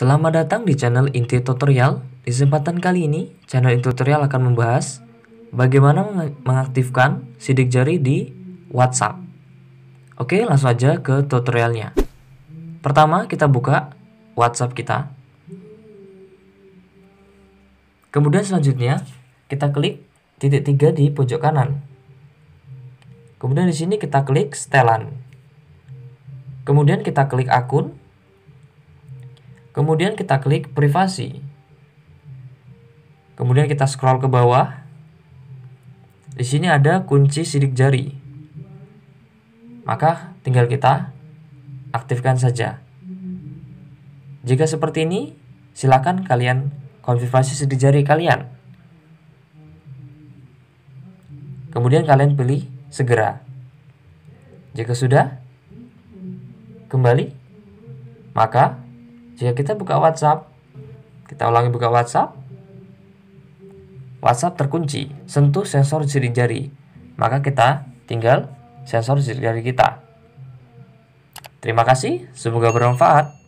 Selamat datang di channel Inti Tutorial. Di kesempatan kali ini, channel Inti Tutorial akan membahas bagaimana mengaktifkan sidik jari di WhatsApp. Oke, langsung aja ke tutorialnya. Pertama, kita buka WhatsApp kita. Kemudian selanjutnya, kita klik titik tiga di pojok kanan. Kemudian di sini kita klik setelan. Kemudian kita klik akun Kemudian kita klik privasi. Kemudian kita scroll ke bawah. Di sini ada kunci sidik jari. Maka tinggal kita aktifkan saja. Jika seperti ini, silakan kalian konfirmasi sidik jari kalian. Kemudian kalian pilih segera. Jika sudah, kembali, maka jika ya, kita buka WhatsApp, kita ulangi buka WhatsApp. WhatsApp terkunci, sentuh sensor jari-jari. Maka kita tinggal sensor jari-jari kita. Terima kasih, semoga bermanfaat.